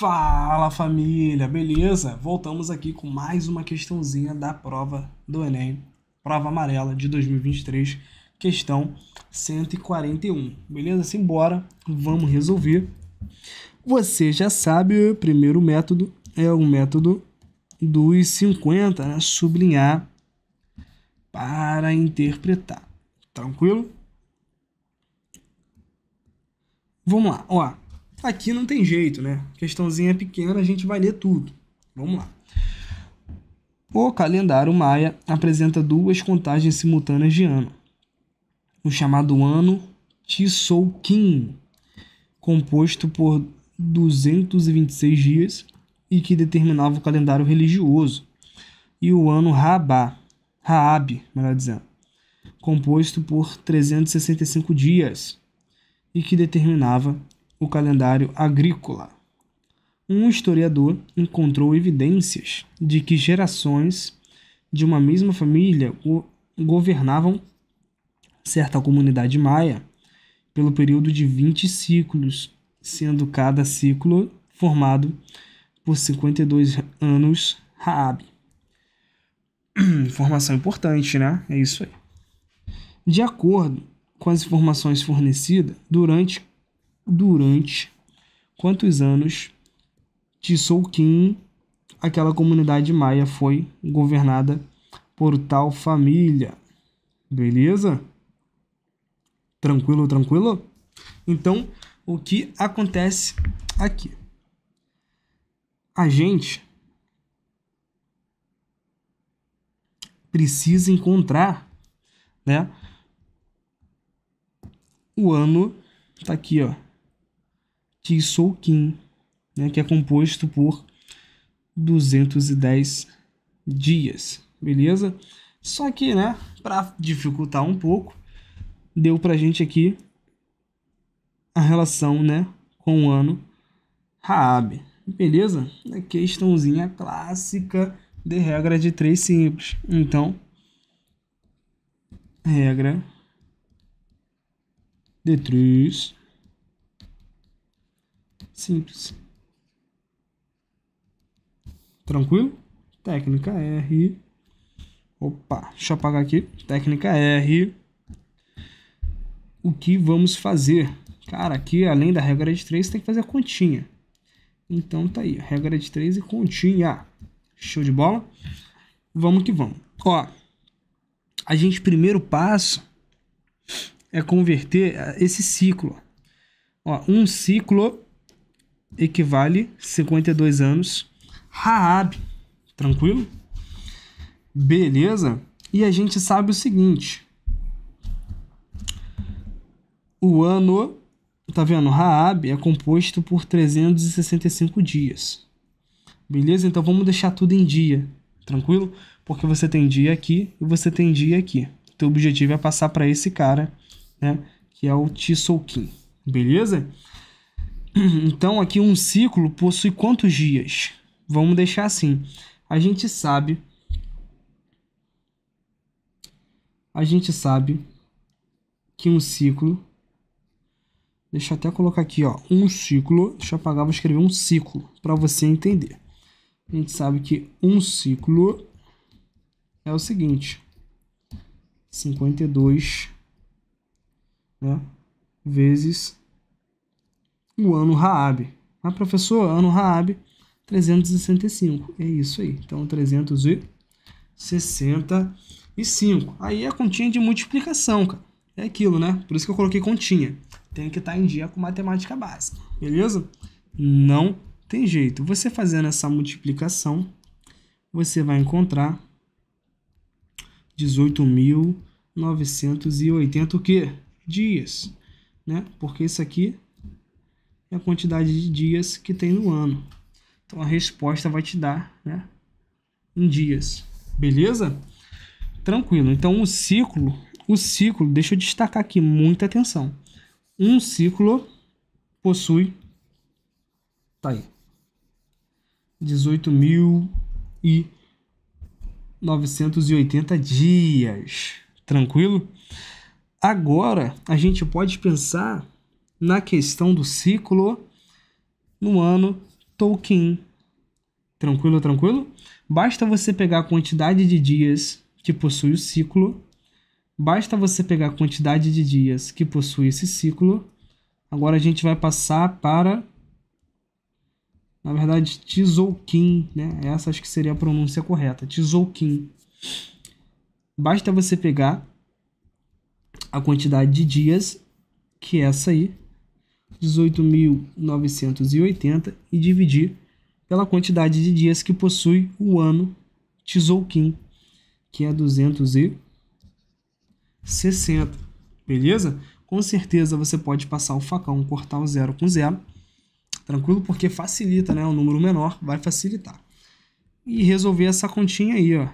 Fala família, beleza? Voltamos aqui com mais uma questãozinha da prova do Enem, prova amarela de 2023, questão 141, beleza? Simbora, vamos resolver. Você já sabe, o primeiro método é o método dos 50, né? Sublinhar para interpretar, tranquilo? Vamos lá, ó Aqui não tem jeito, né? Questãozinha pequena, a gente vai ler tudo. Vamos lá. O calendário maia apresenta duas contagens simultâneas de ano. O chamado ano Tisouquim, composto por 226 dias e que determinava o calendário religioso, e o ano Rabá, Raab, melhor dizendo, composto por 365 dias e que determinava o calendário agrícola. Um historiador encontrou evidências de que gerações de uma mesma família governavam certa comunidade maia pelo período de 20 ciclos, sendo cada ciclo formado por 52 anos Raab. Informação importante, né? É isso aí. De acordo com as informações fornecidas, durante durante quantos anos Tissoukin, aquela comunidade maia, foi governada por tal família. Beleza? Tranquilo, tranquilo? Então, o que acontece aqui? A gente precisa encontrar, né? O ano tá aqui, ó, sou Solkin, né, que é composto por 210 dias, beleza? Só que, né, para dificultar um pouco, deu pra gente aqui a relação, né, com o ano Raab, beleza? A é questãozinha clássica de regra de três simples. Então, regra de três Simples. Tranquilo? Técnica R. Opa, deixa eu apagar aqui. Técnica R. O que vamos fazer? Cara, aqui além da regra de 3, tem que fazer a continha. Então tá aí, regra de 3 e continha. Show de bola? Vamos que vamos. Ó, a gente primeiro passo é converter esse ciclo. Ó, um ciclo equivale 52 anos. Raab, tranquilo? Beleza? E a gente sabe o seguinte: o ano, tá vendo? Raab é composto por 365 dias. Beleza? Então vamos deixar tudo em dia, tranquilo? Porque você tem dia aqui e você tem dia aqui. O teu objetivo é passar para esse cara, né? Que é o Tissolkin. Beleza? Então, aqui um ciclo possui quantos dias? Vamos deixar assim. A gente sabe. A gente sabe que um ciclo. Deixa eu até colocar aqui, ó. Um ciclo. Deixa eu apagar, vou escrever um ciclo para você entender. A gente sabe que um ciclo é o seguinte: 52 né, vezes o ano Raab. Ah, professor, ano Raab, 365. É isso aí. Então, 365. Aí é a continha de multiplicação, cara. É aquilo, né? Por isso que eu coloquei continha. Tem que estar tá em dia com matemática básica, beleza? Não tem jeito. Você fazendo essa multiplicação, você vai encontrar 18.980 o quê? Dias, né? Porque isso aqui e a quantidade de dias que tem no ano. Então a resposta vai te dar né, em dias. Beleza? Tranquilo. Então o ciclo, o ciclo, deixa eu destacar aqui, muita atenção. Um ciclo possui tá aí 18.980 dias. Tranquilo? Agora a gente pode pensar na questão do ciclo no ano Tolkien. Tranquilo, tranquilo? Basta você pegar a quantidade de dias que possui o ciclo. Basta você pegar a quantidade de dias que possui esse ciclo. Agora a gente vai passar para na verdade, Tzolk'in, né? Essa acho que seria a pronúncia correta, Tzolk'in. Basta você pegar a quantidade de dias, que é essa aí, 18.980 e dividir pela quantidade de dias que possui o ano Tzolk'in, que é 260. Beleza? Com certeza você pode passar o facão, cortar o zero com zero. Tranquilo? Porque facilita, né? O número menor vai facilitar. E resolver essa continha aí, ó.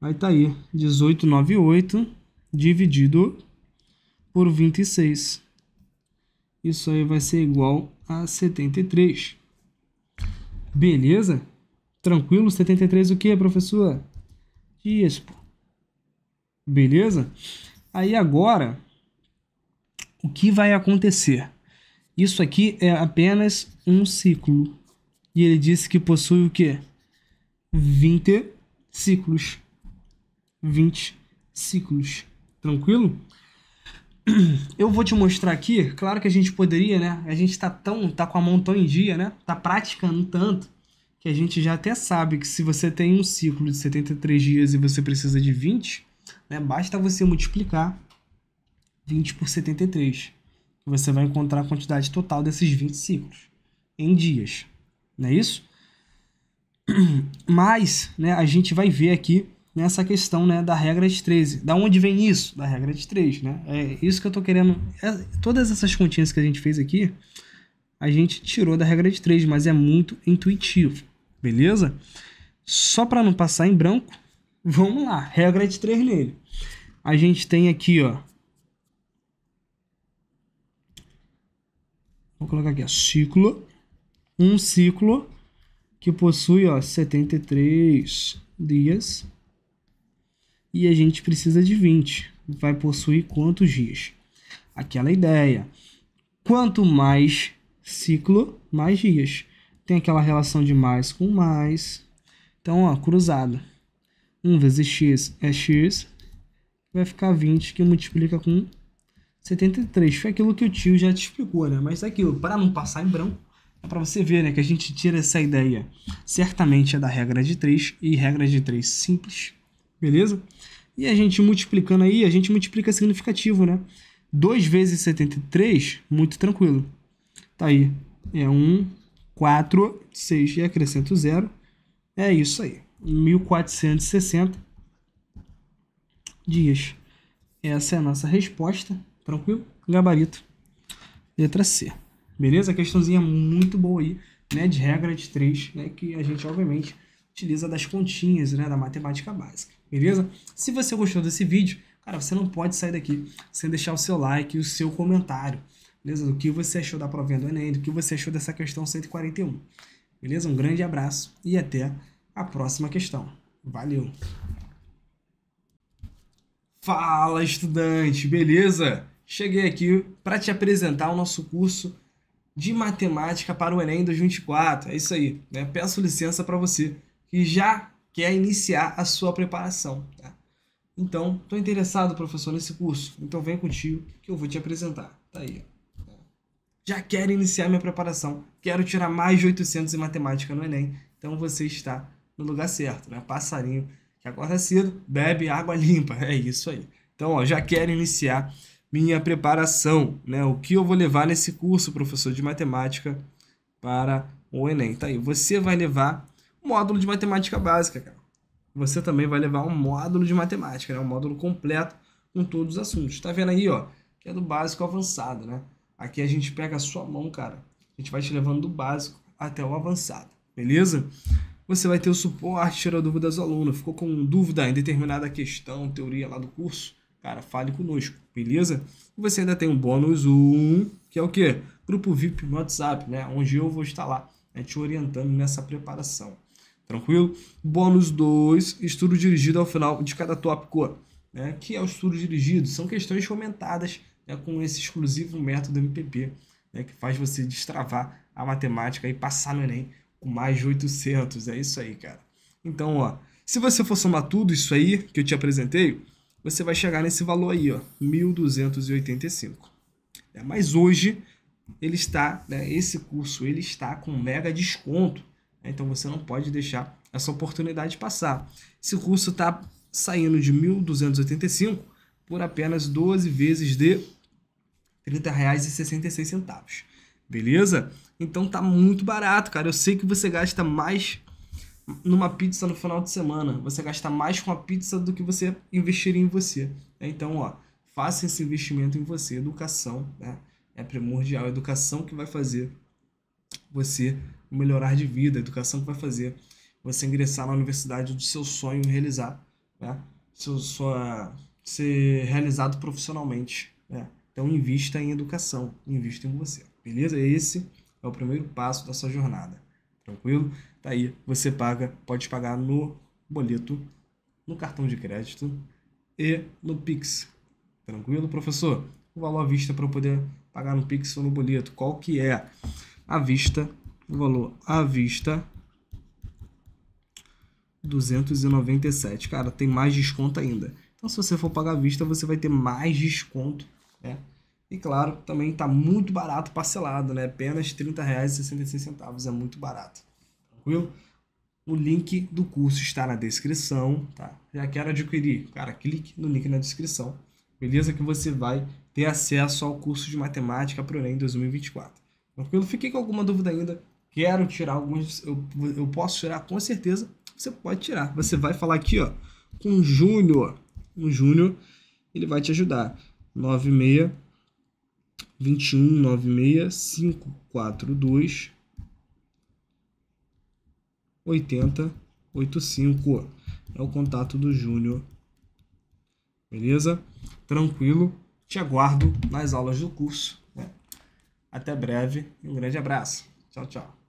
Vai estar tá aí, 1898 dividido por 26 isso aí vai ser igual a 73. Beleza? Tranquilo? 73 o que, professor? Dias, pô. Beleza? Aí agora, o que vai acontecer? Isso aqui é apenas um ciclo. E ele disse que possui o quê? 20 ciclos. 20 ciclos. Tranquilo? eu vou te mostrar aqui, claro que a gente poderia, né? A gente tá tão, tá com a mão tão em dia, né? Tá praticando tanto que a gente já até sabe que se você tem um ciclo de 73 dias e você precisa de 20, né? Basta você multiplicar 20 por 73, que você vai encontrar a quantidade total desses 20 ciclos em dias. Não é isso? Mas, né, a gente vai ver aqui nessa questão né, da regra de 13. Da onde vem isso? Da regra de 3, né? É isso que eu estou querendo. É, todas essas continhas que a gente fez aqui, a gente tirou da regra de 3, mas é muito intuitivo, beleza? Só para não passar em branco, vamos lá, regra de 3 nele. A gente tem aqui, ó. Vou colocar aqui, ó, ciclo. Um ciclo que possui, ó, 73 dias e a gente precisa de 20. Vai possuir quantos dias? Aquela ideia. Quanto mais ciclo, mais dias. Tem aquela relação de mais com mais. Então, ó, cruzado. 1 vezes x é x. Vai ficar 20 que multiplica com 73. Foi aquilo que o tio já te explicou, né? Mas é aquilo, para não passar em branco, é para você ver, né, que a gente tira essa ideia. Certamente é da regra de 3 e regra de 3 simples beleza? E a gente multiplicando aí, a gente multiplica significativo, né? 2 vezes 73, muito tranquilo. Tá aí. É 1, 4, 6 e acrescento 0. É isso aí. 1460 dias. Essa é a nossa resposta. Tranquilo? Gabarito. Letra C. Beleza? Questãozinha muito boa aí, né? De regra de 3, né? Que a gente, obviamente, utiliza das continhas, né? Da matemática básica beleza? Se você gostou desse vídeo, cara, você não pode sair daqui sem deixar o seu like e o seu comentário, beleza? Do que você achou da provinha do Enem, do que você achou dessa questão 141, beleza? Um grande abraço e até a próxima questão. Valeu! Fala, estudante, beleza? Cheguei aqui para te apresentar o nosso curso de matemática para o Enem 2024. É isso aí, né? Peço licença para você que já que é iniciar a sua preparação. Tá? Então, estou interessado, professor, nesse curso. Então, vem contigo que eu vou te apresentar. Tá aí. Já quero iniciar minha preparação. Quero tirar mais de 800 em matemática no Enem. Então, você está no lugar certo, né? Passarinho que acorda cedo, bebe água limpa. É isso aí. Então, ó, já quero iniciar minha preparação, né? O que eu vou levar nesse curso, professor de matemática, para o Enem. Tá aí. Você vai levar módulo de matemática básica, cara. Você também vai levar um módulo de matemática, né? Um módulo completo com todos os assuntos. Tá vendo aí, ó? Que é do básico ao avançado, né? Aqui a gente pega a sua mão, cara. A gente vai te levando do básico até o avançado, beleza? Você vai ter o suporte, tira dúvidas do aluno. Ficou com dúvida em determinada questão, teoria lá do curso? Cara, fale conosco, beleza? E você ainda tem um bônus 1, que é o quê? Grupo VIP no WhatsApp, né? Onde eu vou estar lá, né? te orientando nessa preparação. Tranquilo? Bônus 2, estudo dirigido ao final de cada tópico, né? Que é o estudo dirigido, são questões comentadas né, com esse exclusivo método MPP, né, que faz você destravar a matemática e passar no ENEM com mais de 800, é isso aí, cara. Então, ó, se você for somar tudo isso aí que eu te apresentei, você vai chegar nesse valor aí, ó, 1285. É, mas hoje ele está, né, esse curso ele está com mega desconto então você não pode deixar essa oportunidade passar. Esse curso está saindo de 1.285 por apenas 12 vezes de R$ 30,66. Beleza? Então tá muito barato, cara. Eu sei que você gasta mais numa pizza no final de semana. Você gasta mais com a pizza do que você investiria em você. Né? Então, ó, faça esse investimento em você. Educação, né? É primordial. educação que vai fazer você melhorar de vida, a educação que vai fazer você ingressar na universidade do seu sonho e realizar, né? Seu, sua, ser realizado profissionalmente, né? Então invista em educação, invista em você, beleza? Esse é o primeiro passo da sua jornada, tranquilo? Tá aí, você paga, pode pagar no boleto, no cartão de crédito e no Pix, tranquilo, professor? O valor à vista para poder pagar no Pix ou no boleto, qual que é? À vista o valor à vista 297. Cara, tem mais desconto ainda. Então, se você for pagar à vista, você vai ter mais desconto, né? E claro, também está muito barato parcelado, né? Apenas R$ 30,66 é muito barato. Tranquilo? O link do curso está na descrição, tá? Já quero adquirir? Cara, clique no link na descrição. Beleza? Que você vai ter acesso ao curso de matemática para o Enem 2024. Tranquilo? Fiquei com alguma dúvida ainda? quero tirar algumas, eu, eu posso tirar com certeza, você pode tirar. Você vai falar aqui, ó, com o Júnior. O Júnior, ele vai te ajudar. 96 21 96 542 80 85. É o contato do Júnior. Beleza? Tranquilo. Te aguardo nas aulas do curso. Né? Até breve. Um grande abraço. Tchau, tchau.